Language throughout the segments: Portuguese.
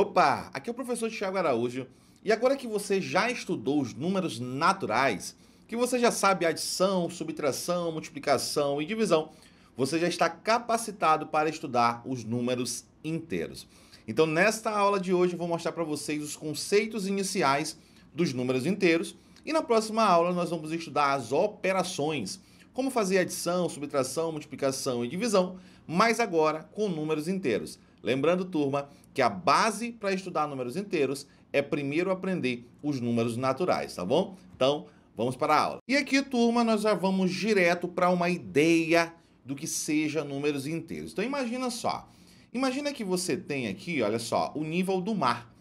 Opa, aqui é o professor Tiago Araújo e agora que você já estudou os números naturais, que você já sabe adição, subtração, multiplicação e divisão, você já está capacitado para estudar os números inteiros. Então, nesta aula de hoje, eu vou mostrar para vocês os conceitos iniciais dos números inteiros e na próxima aula nós vamos estudar as operações, como fazer adição, subtração, multiplicação e divisão, mas agora com números inteiros. Lembrando, turma, que a base para estudar números inteiros é primeiro aprender os números naturais, tá bom? Então, vamos para a aula. E aqui, turma, nós já vamos direto para uma ideia do que seja números inteiros. Então, imagina só. Imagina que você tem aqui, olha só, o nível do mar.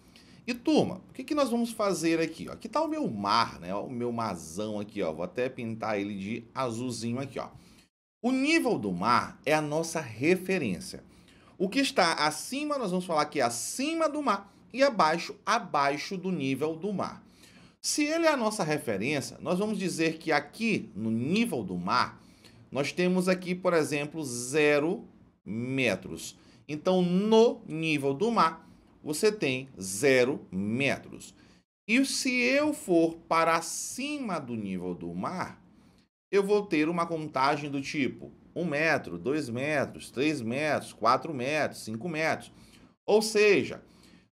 E turma, o que, que nós vamos fazer aqui? Ó? Aqui está o meu mar, né? O meu masão aqui, ó. Vou até pintar ele de azulzinho aqui, ó. O nível do mar é a nossa referência. O que está acima, nós vamos falar que é acima do mar, e abaixo, abaixo do nível do mar. Se ele é a nossa referência, nós vamos dizer que aqui, no nível do mar, nós temos aqui, por exemplo, zero metros. Então, no nível do mar, você tem zero metros. E se eu for para cima do nível do mar, eu vou ter uma contagem do tipo um metro, dois metros, três metros, quatro metros, cinco metros. Ou seja,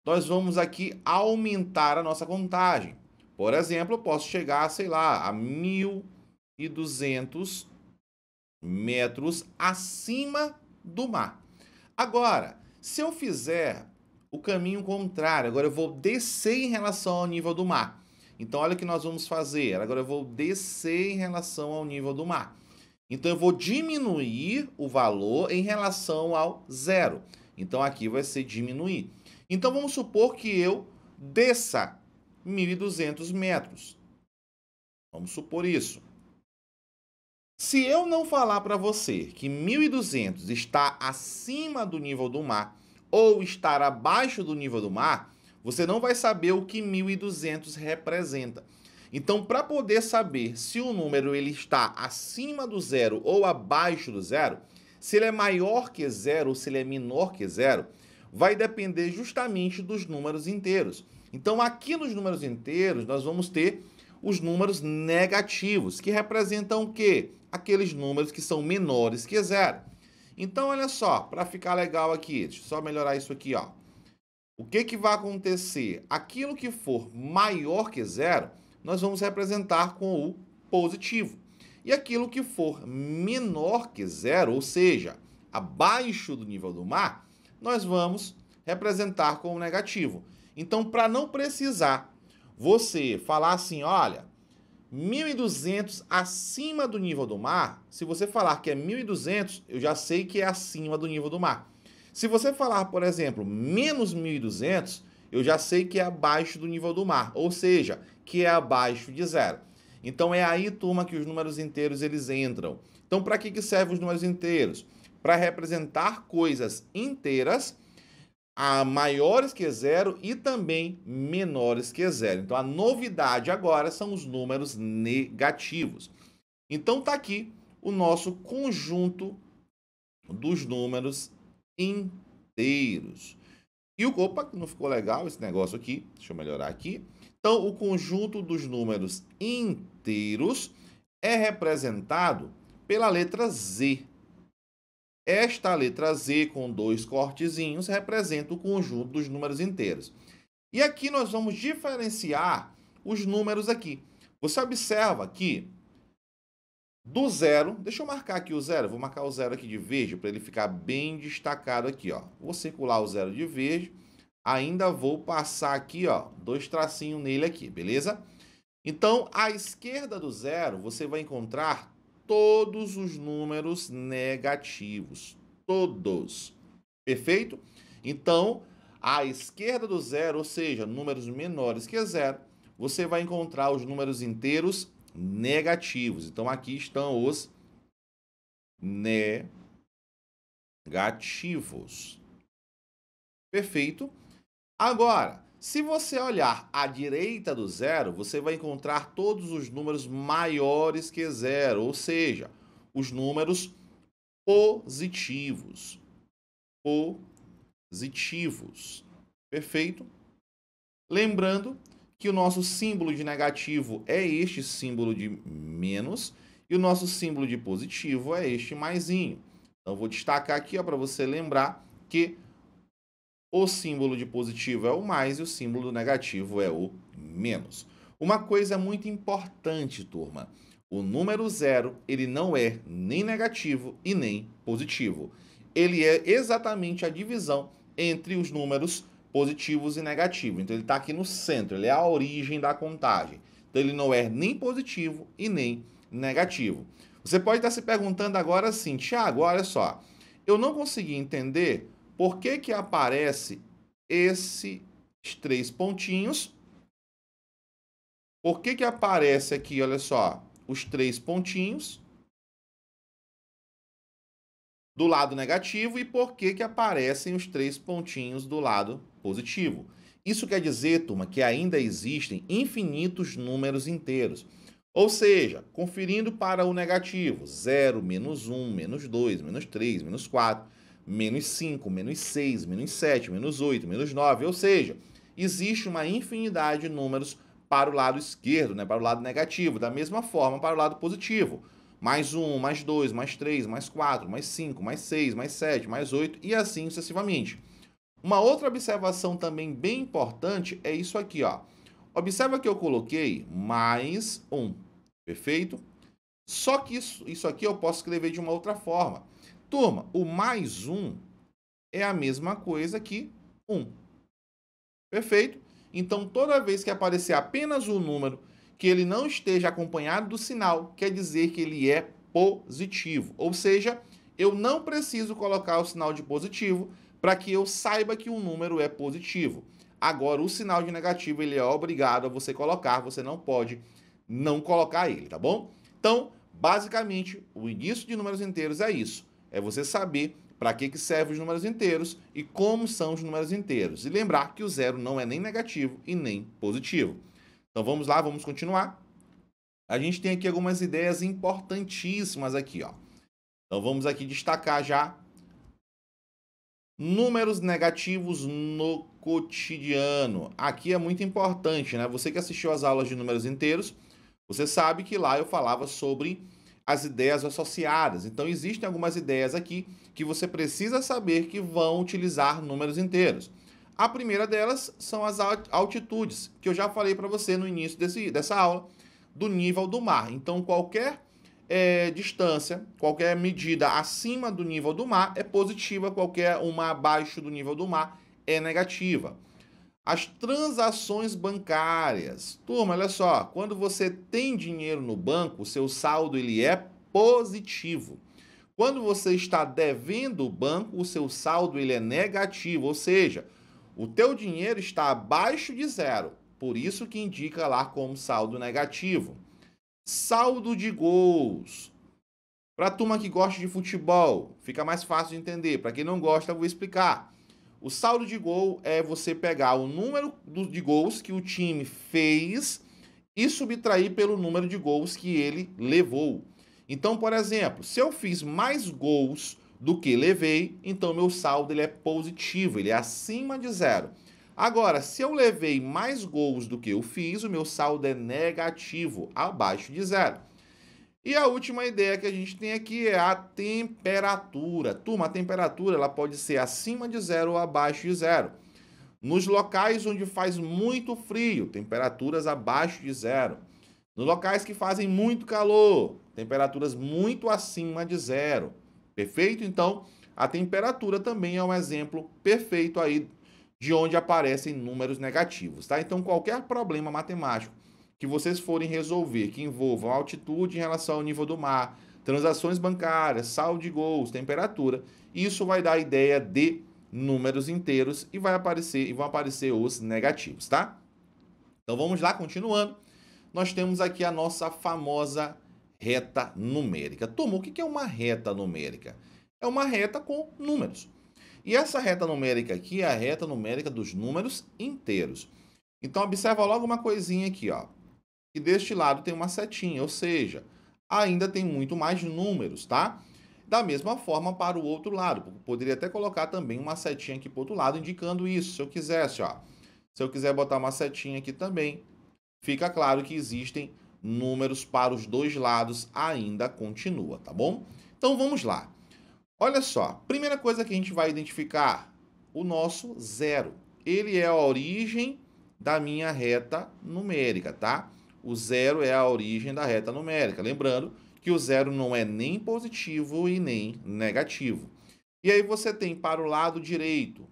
nós vamos aqui aumentar a nossa contagem. Por exemplo, eu posso chegar, sei lá, a 1.200 metros acima do mar. Agora, se eu fizer o caminho contrário, agora eu vou descer em relação ao nível do mar. Então, olha o que nós vamos fazer. Agora eu vou descer em relação ao nível do mar. Então eu vou diminuir o valor em relação ao zero. Então aqui vai ser diminuir. Então vamos supor que eu desça 1.200 metros. Vamos supor isso. Se eu não falar para você que 1.200 está acima do nível do mar ou estar abaixo do nível do mar, você não vai saber o que 1.200 representa. Então, para poder saber se o número ele está acima do zero ou abaixo do zero, se ele é maior que zero ou se ele é menor que zero, vai depender justamente dos números inteiros. Então, aqui nos números inteiros, nós vamos ter os números negativos, que representam o quê? Aqueles números que são menores que zero. Então, olha só, para ficar legal aqui, deixa eu só melhorar isso aqui, ó. O que, que vai acontecer? Aquilo que for maior que zero, nós vamos representar com o positivo. E aquilo que for menor que zero, ou seja, abaixo do nível do mar, nós vamos representar com o negativo. Então, para não precisar você falar assim, olha, 1.200 acima do nível do mar, se você falar que é 1.200, eu já sei que é acima do nível do mar. Se você falar, por exemplo, menos 1.200, eu já sei que é abaixo do nível do mar, ou seja, que é abaixo de zero. Então é aí, turma, que os números inteiros eles entram. Então para que, que servem os números inteiros? Para representar coisas inteiras a maiores que zero e também menores que zero. Então a novidade agora são os números negativos. Então está aqui o nosso conjunto dos números inteiros. E o opa, não ficou legal esse negócio aqui. Deixa eu melhorar aqui. Então, o conjunto dos números inteiros é representado pela letra Z. Esta letra Z, com dois cortezinhos, representa o conjunto dos números inteiros. E aqui nós vamos diferenciar os números aqui. Você observa que do zero, deixa eu marcar aqui o zero, vou marcar o zero aqui de verde para ele ficar bem destacado aqui, ó. Vou circular o zero de verde ainda vou passar aqui, ó, dois tracinhos nele aqui, beleza? Então, à esquerda do zero, você vai encontrar todos os números negativos, todos, perfeito? Então, à esquerda do zero, ou seja, números menores que zero, você vai encontrar os números inteiros negativos. Então, aqui estão os negativos. Perfeito? Agora, se você olhar à direita do zero, você vai encontrar todos os números maiores que zero, ou seja, os números positivos. Positivos. Perfeito? Lembrando que o nosso símbolo de negativo é este símbolo de menos e o nosso símbolo de positivo é este maisinho. Então, vou destacar aqui para você lembrar que o símbolo de positivo é o mais e o símbolo do negativo é o menos. Uma coisa muito importante, turma. O número zero, ele não é nem negativo e nem positivo. Ele é exatamente a divisão entre os números positivos e negativos. Então ele está aqui no centro, ele é a origem da contagem. Então ele não é nem positivo e nem negativo. Você pode estar se perguntando agora assim, Tiago, olha só, eu não consegui entender por que, que aparece esses três pontinhos? Por que, que aparece aqui, olha só, os três pontinhos do lado negativo e por que, que aparecem os três pontinhos do lado positivo? Isso quer dizer, turma, que ainda existem infinitos números inteiros. Ou seja, conferindo para o negativo, 0, menos 1, menos 2, menos 3, menos 4 menos 5, menos 6, menos 7, menos 8, menos 9. Ou seja, existe uma infinidade de números para o lado esquerdo, né? para o lado negativo, da mesma forma para o lado positivo. Mais 1, mais 2, mais 3, mais 4, mais 5, mais 6, mais 7, mais 8 e assim sucessivamente. Uma outra observação também bem importante é isso aqui, ó. Observa que eu coloquei mais 1, perfeito? Só que isso, isso aqui eu posso escrever de uma outra forma. Turma, o mais um é a mesma coisa que um. Perfeito? Então, toda vez que aparecer apenas o um número que ele não esteja acompanhado do sinal, quer dizer que ele é positivo. Ou seja, eu não preciso colocar o sinal de positivo para que eu saiba que um número é positivo. Agora, o sinal de negativo ele é obrigado a você colocar, você não pode não colocar ele, tá bom? Então, basicamente, o início de números inteiros é isso. É você saber para que, que servem os números inteiros e como são os números inteiros. E lembrar que o zero não é nem negativo e nem positivo. Então vamos lá, vamos continuar. A gente tem aqui algumas ideias importantíssimas aqui, ó. Então vamos aqui destacar já números negativos no cotidiano. Aqui é muito importante, né? Você que assistiu às aulas de números inteiros, você sabe que lá eu falava sobre as ideias associadas. Então, existem algumas ideias aqui que você precisa saber que vão utilizar números inteiros. A primeira delas são as altitudes, que eu já falei para você no início desse, dessa aula, do nível do mar. Então, qualquer é, distância, qualquer medida acima do nível do mar é positiva, qualquer uma abaixo do nível do mar é negativa. As transações bancárias. Turma, olha só, quando você tem dinheiro no banco, o seu saldo ele é positivo. Quando você está devendo o banco, o seu saldo ele é negativo, ou seja, o teu dinheiro está abaixo de zero. Por isso que indica lá como saldo negativo. Saldo de gols. Para a turma que gosta de futebol, fica mais fácil de entender. Para quem não gosta, eu vou explicar. O saldo de gol é você pegar o número de gols que o time fez e subtrair pelo número de gols que ele levou. Então, por exemplo, se eu fiz mais gols do que levei, então meu saldo ele é positivo, ele é acima de zero. Agora, se eu levei mais gols do que eu fiz, o meu saldo é negativo, abaixo de zero. E a última ideia que a gente tem aqui é a temperatura. Turma, a temperatura ela pode ser acima de zero ou abaixo de zero. Nos locais onde faz muito frio, temperaturas abaixo de zero. Nos locais que fazem muito calor, temperaturas muito acima de zero. Perfeito? Então, a temperatura também é um exemplo perfeito aí de onde aparecem números negativos, tá? Então, qualquer problema matemático que vocês forem resolver, que envolvam altitude em relação ao nível do mar, transações bancárias, saldo de gols, temperatura, isso vai dar a ideia de números inteiros e vai aparecer e vão aparecer os negativos, tá? Então vamos lá, continuando. Nós temos aqui a nossa famosa reta numérica. Turma, o que é uma reta numérica? É uma reta com números. E essa reta numérica aqui é a reta numérica dos números inteiros. Então observa logo uma coisinha aqui, ó. E deste lado tem uma setinha, ou seja, ainda tem muito mais números, tá? Da mesma forma para o outro lado. Poderia até colocar também uma setinha aqui para o outro lado, indicando isso, se eu quisesse, ó. Se eu quiser botar uma setinha aqui também, fica claro que existem números para os dois lados, ainda continua, tá bom? Então vamos lá. Olha só, primeira coisa que a gente vai identificar, o nosso zero. Ele é a origem da minha reta numérica, tá? O zero é a origem da reta numérica. Lembrando que o zero não é nem positivo e nem negativo. E aí você tem para o lado direito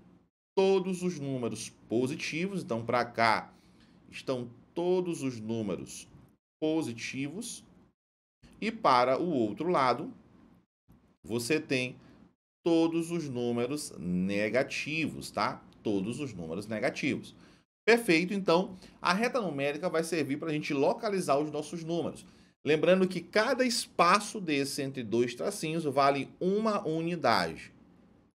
todos os números positivos. Então, para cá estão todos os números positivos. E para o outro lado, você tem todos os números negativos, tá? Todos os números negativos. Perfeito, então a reta numérica vai servir para a gente localizar os nossos números. Lembrando que cada espaço desse entre dois tracinhos vale uma unidade.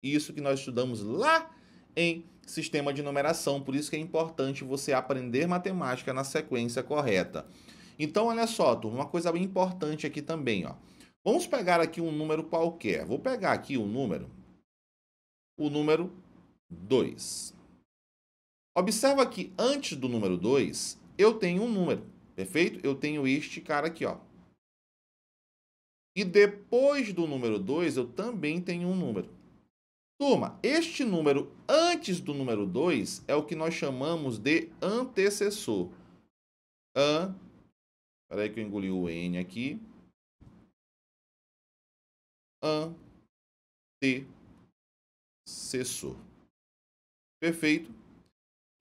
Isso que nós estudamos lá em sistema de numeração, por isso que é importante você aprender matemática na sequência correta. Então, olha só, turma, uma coisa bem importante aqui também, ó. Vamos pegar aqui um número qualquer. Vou pegar aqui o um número, o número 2. Observa que antes do número 2, eu tenho um número, perfeito? Eu tenho este cara aqui, ó. E depois do número 2, eu também tenho um número. Turma, este número antes do número 2 é o que nós chamamos de antecessor. An... Peraí que eu engoli o N aqui. Antecessor. Perfeito?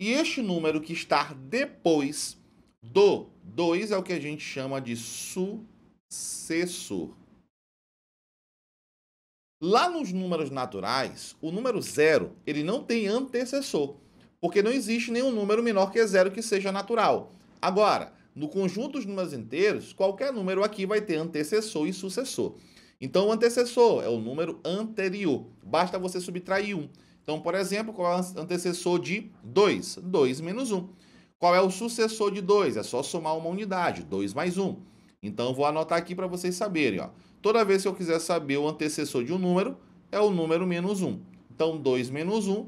E este número que está depois do 2 é o que a gente chama de sucessor. Lá nos números naturais, o número zero ele não tem antecessor, porque não existe nenhum número menor que zero que seja natural. Agora, no conjunto dos números inteiros, qualquer número aqui vai ter antecessor e sucessor. Então, o antecessor é o número anterior. Basta você subtrair um. Então, por exemplo, qual é o antecessor de 2? 2 menos 1. Qual é o sucessor de 2? É só somar uma unidade, 2 mais 1. Então, vou anotar aqui para vocês saberem. Ó. Toda vez que eu quiser saber o antecessor de um número, é o número menos 1. Então, 2 menos 1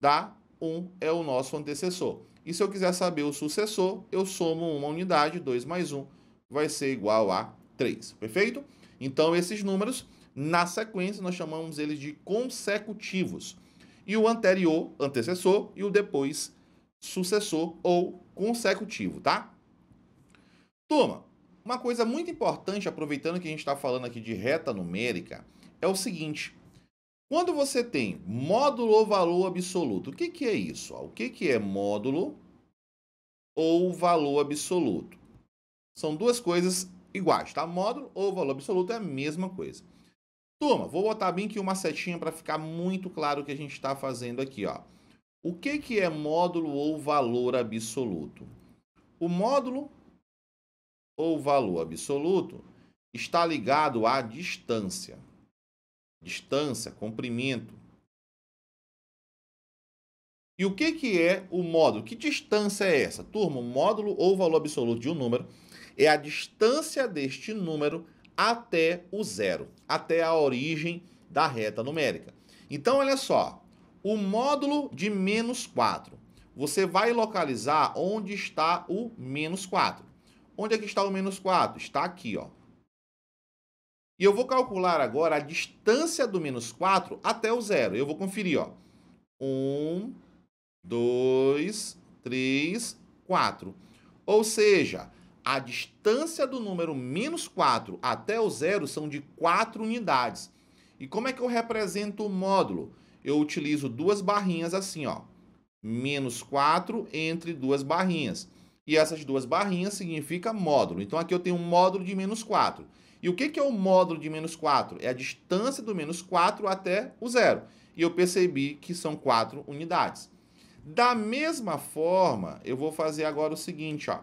dá 1, é o nosso antecessor. E se eu quiser saber o sucessor, eu somo uma unidade, 2 mais 1 vai ser igual a 3, perfeito? Então, esses números, na sequência, nós chamamos eles de consecutivos e o anterior, antecessor, e o depois, sucessor ou consecutivo, tá? Turma, uma coisa muito importante, aproveitando que a gente está falando aqui de reta numérica, é o seguinte. Quando você tem módulo ou valor absoluto, o que, que é isso? O que, que é módulo ou valor absoluto? São duas coisas iguais, tá? Módulo ou valor absoluto é a mesma coisa. Turma, vou botar bem aqui uma setinha para ficar muito claro o que a gente está fazendo aqui. Ó. O que, que é módulo ou valor absoluto? O módulo ou valor absoluto está ligado à distância. Distância, comprimento. E o que, que é o módulo? Que distância é essa? Turma, o módulo ou valor absoluto de um número é a distância deste número até o zero, até a origem da reta numérica. Então, olha só, o módulo de menos 4, você vai localizar onde está o menos 4. Onde é que está o menos 4? Está aqui, ó. E eu vou calcular agora a distância do menos 4 até o zero. Eu vou conferir, ó. 1, 2, 3, 4. Ou seja, a distância do número menos 4 até o zero são de 4 unidades. E como é que eu represento o módulo? Eu utilizo duas barrinhas assim, ó. Menos 4 entre duas barrinhas. E essas duas barrinhas significa módulo. Então aqui eu tenho um módulo de menos 4. E o que, que é o módulo de menos 4? É a distância do menos 4 até o zero. E eu percebi que são 4 unidades. Da mesma forma, eu vou fazer agora o seguinte, ó.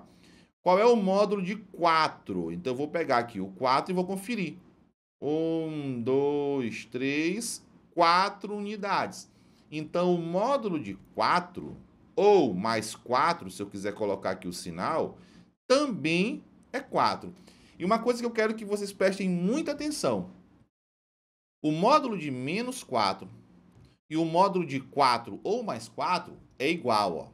Qual é o módulo de 4? Então, eu vou pegar aqui o 4 e vou conferir. 1, 2, 3, 4 unidades. Então, o módulo de 4, ou mais 4, se eu quiser colocar aqui o sinal, também é 4. E uma coisa que eu quero que vocês prestem muita atenção. O módulo de menos 4 e o módulo de 4 ou mais 4 é igual, ó.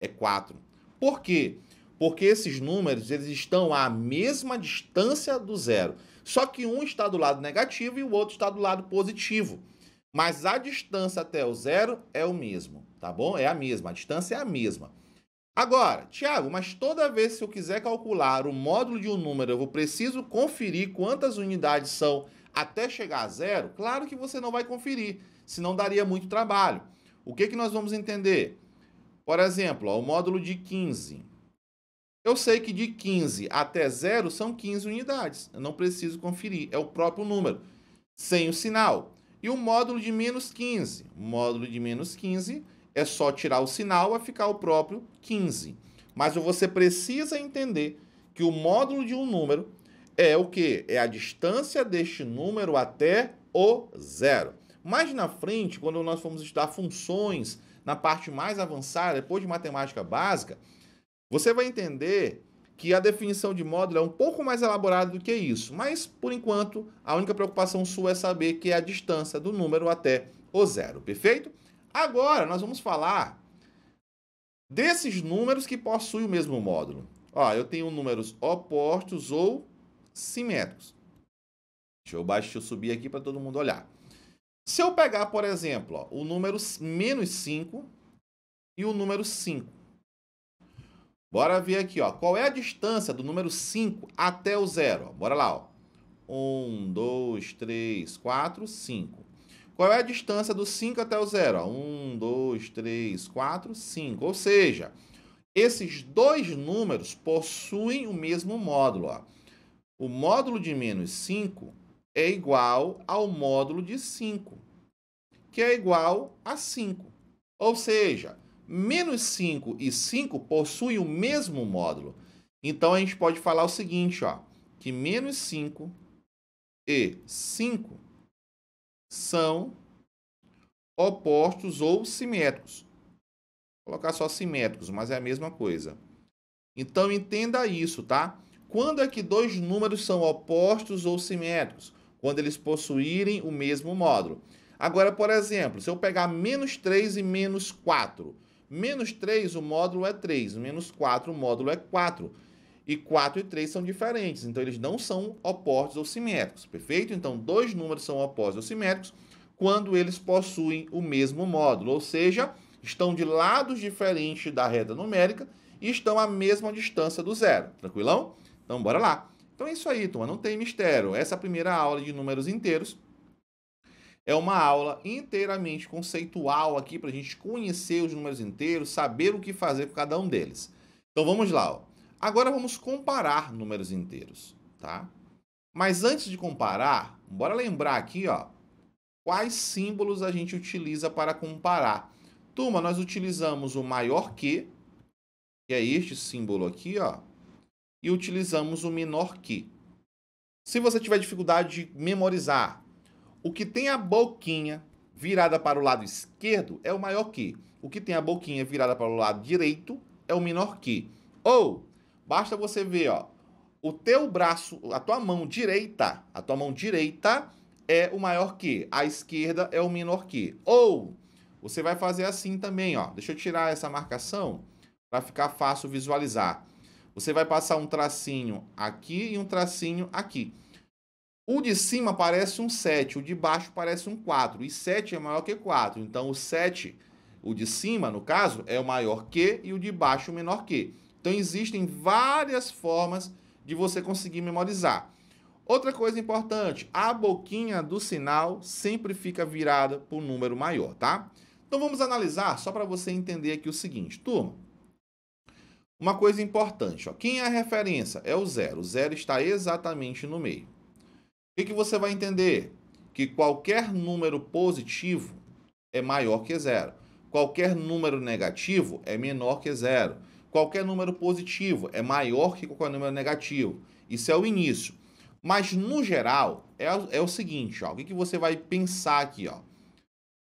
É 4. Por quê? Porque porque esses números eles estão à mesma distância do zero. Só que um está do lado negativo e o outro está do lado positivo. Mas a distância até o zero é o mesmo, tá bom? É a mesma, a distância é a mesma. Agora, Tiago, mas toda vez que eu quiser calcular o módulo de um número, eu preciso conferir quantas unidades são até chegar a zero? Claro que você não vai conferir, senão daria muito trabalho. O que, que nós vamos entender? Por exemplo, ó, o módulo de 15 eu sei que de 15 até 0 são 15 unidades. Eu não preciso conferir, é o próprio número, sem o sinal. E o módulo de menos 15? módulo de menos 15 é só tirar o sinal, vai ficar o próprio 15. Mas você precisa entender que o módulo de um número é o que? É a distância deste número até o zero. Mais na frente, quando nós formos estudar funções na parte mais avançada, depois de matemática básica, você vai entender que a definição de módulo é um pouco mais elaborada do que isso, mas por enquanto a única preocupação sua é saber que é a distância do número até o zero, perfeito? Agora nós vamos falar desses números que possuem o mesmo módulo. Ó, eu tenho números opostos ou simétricos. Deixa eu, baixar, deixa eu subir aqui para todo mundo olhar. Se eu pegar, por exemplo, ó, o número menos 5 e o número 5. Bora ver aqui, ó. Qual é a distância do número 5 até o zero? Bora lá, ó. 1, 2, 3, 4, 5. Qual é a distância do 5 até o 0? 1, 2, 3, 4, 5. Ou seja, esses dois números possuem o mesmo módulo. Ó. O módulo de menos 5 é igual ao módulo de 5, que é igual a 5. Ou seja, menos 5 e 5 possuem o mesmo módulo. Então a gente pode falar o seguinte, ó, que menos 5 e 5 são opostos ou simétricos. Vou colocar só simétricos, mas é a mesma coisa. Então entenda isso, tá? Quando é que dois números são opostos ou simétricos? Quando eles possuírem o mesmo módulo. Agora, por exemplo, se eu pegar menos 3 e menos 4, Menos 3, o módulo é 3. Menos 4, o módulo é 4. E 4 e 3 são diferentes, então eles não são opostos ou simétricos, perfeito? Então, dois números são opostos ou simétricos quando eles possuem o mesmo módulo, ou seja, estão de lados diferentes da reta numérica e estão à mesma distância do zero. Tranquilão? Então, bora lá. Então é isso aí, turma. Não tem mistério. Essa é a primeira aula de números inteiros. É uma aula inteiramente conceitual aqui para a gente conhecer os números inteiros, saber o que fazer com cada um deles. Então vamos lá. Ó. Agora vamos comparar números inteiros, tá? Mas antes de comparar, bora lembrar aqui, ó, quais símbolos a gente utiliza para comparar. Turma, nós utilizamos o maior que, que é este símbolo aqui, ó, e utilizamos o menor que. Se você tiver dificuldade de memorizar o que tem a boquinha virada para o lado esquerdo é o maior que. O que tem a boquinha virada para o lado direito é o menor que. Ou basta você ver, ó, o teu braço, a tua mão direita, a tua mão direita é o maior que, a esquerda é o menor que. Ou você vai fazer assim também, ó. Deixa eu tirar essa marcação para ficar fácil visualizar. Você vai passar um tracinho aqui e um tracinho aqui. O de cima parece um 7, o de baixo parece um 4. E 7 é maior que 4. Então o 7, o de cima, no caso, é o maior que e o de baixo o menor que. Então existem várias formas de você conseguir memorizar. Outra coisa importante, a boquinha do sinal sempre fica virada para o número maior, tá? Então vamos analisar só para você entender aqui o seguinte, turma. Uma coisa importante, ó, quem é a referência? É o zero. O zero está exatamente no meio. O que, você vai entender? Que qualquer número positivo é maior que zero. Qualquer número negativo é menor que zero. Qualquer número positivo é maior que qualquer número negativo. Isso é o início. Mas, no geral, é, é o seguinte, ó. O que, que você vai pensar aqui, ó?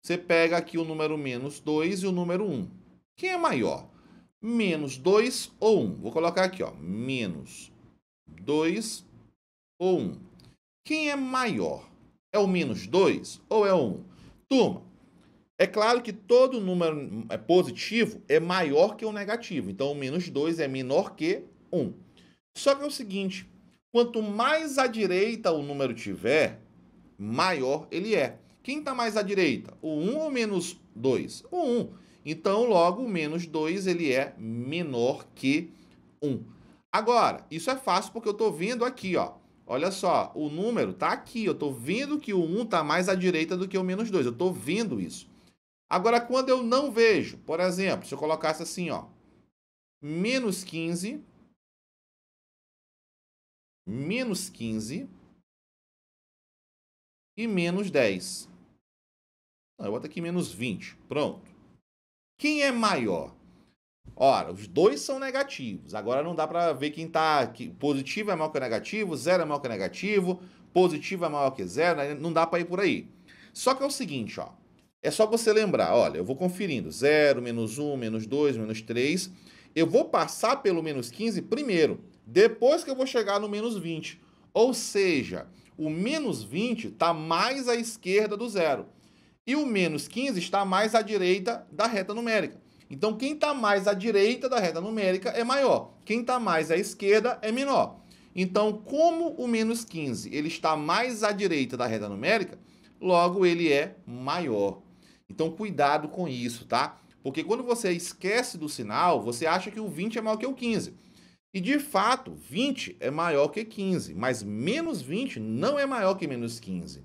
Você pega aqui o número menos 2 e o número 1. Um. Quem é maior? Menos 2 ou 1? Um? Vou colocar aqui, ó. Menos 2 ou 1. Um. Quem é maior? É o menos 2 ou é o 1? Um? Turma, é claro que todo número é, positivo é maior que o negativo. Então, o menos 2 é menor que 1. Um. Só que é o seguinte, quanto mais à direita o número tiver, maior ele é. Quem está mais à direita? O 1 ou menos 2? O 1. Então, logo, o menos 2 ele é menor que 1. Agora, isso é fácil porque eu estou vendo aqui, ó. Olha só, o número está aqui. Eu estou vendo que o 1 está mais à direita do que o menos 2. Eu estou vendo isso. Agora, quando eu não vejo, por exemplo, se eu colocasse assim, ó, menos 15, menos 15 e menos 10. Não, eu boto aqui menos 20. Pronto. Quem é maior? Ora, os dois são negativos. Agora não dá para ver quem está aqui. positivo é maior que negativo, zero é maior que negativo, positivo é maior que zero, né? não dá para ir por aí. Só que é o seguinte, ó. É só você lembrar, olha, eu vou conferindo 0, menos 1, menos 2, menos 3. Eu vou passar pelo menos 15 primeiro, depois que eu vou chegar no menos 20. Ou seja, o menos 20 está mais à esquerda do zero. E o menos 15 está mais à direita da reta numérica. Então, quem está mais à direita da reta numérica é maior, quem está mais à esquerda é menor. Então, como o menos 15 ele está mais à direita da reta numérica, logo ele é maior. Então, cuidado com isso, tá? Porque quando você esquece do sinal, você acha que o 20 é maior que o 15. E de fato, 20 é maior que 15, mas menos 20 não é maior que menos 15.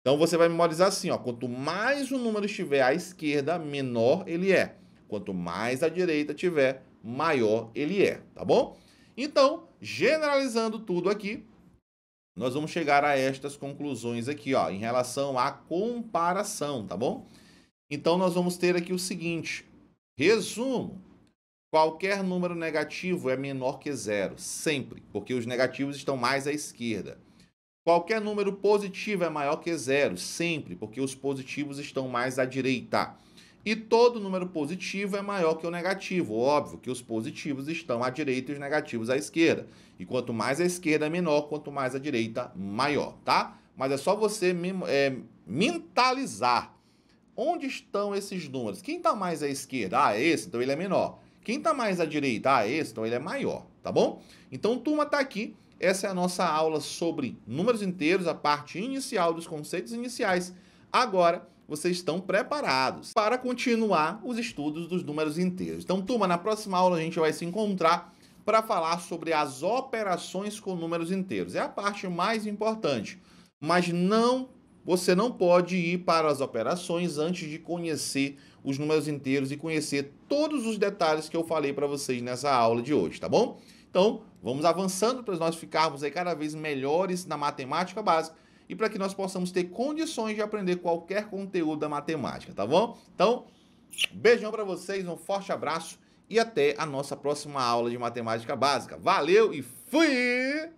Então você vai memorizar assim, ó, quanto mais o número estiver à esquerda, menor ele é. Quanto mais à direita tiver, maior ele é, tá bom? Então, generalizando tudo aqui, nós vamos chegar a estas conclusões aqui, ó, em relação à comparação, tá bom? Então, nós vamos ter aqui o seguinte, resumo, qualquer número negativo é menor que zero, sempre, porque os negativos estão mais à esquerda. Qualquer número positivo é maior que zero, sempre, porque os positivos estão mais à direita. E todo número positivo é maior que o negativo. Óbvio que os positivos estão à direita e os negativos à esquerda. E quanto mais a esquerda, é menor, quanto mais a direita, maior, tá? Mas é só você é, mentalizar. Onde estão esses números? Quem está mais à esquerda? Ah, é esse, então ele é menor. Quem está mais à direita? Ah, é esse, então ele é maior, tá bom? Então, turma, está aqui. Essa é a nossa aula sobre números inteiros, a parte inicial dos conceitos iniciais. Agora, vocês estão preparados para continuar os estudos dos números inteiros. Então, turma, na próxima aula a gente vai se encontrar para falar sobre as operações com números inteiros. É a parte mais importante, mas não você não pode ir para as operações antes de conhecer os números inteiros e conhecer todos os detalhes que eu falei para vocês nessa aula de hoje, tá bom? Então, vamos avançando para nós ficarmos aí cada vez melhores na matemática básica e para que nós possamos ter condições de aprender qualquer conteúdo da matemática, tá bom? Então, beijão para vocês, um forte abraço e até a nossa próxima aula de matemática básica. Valeu e fui!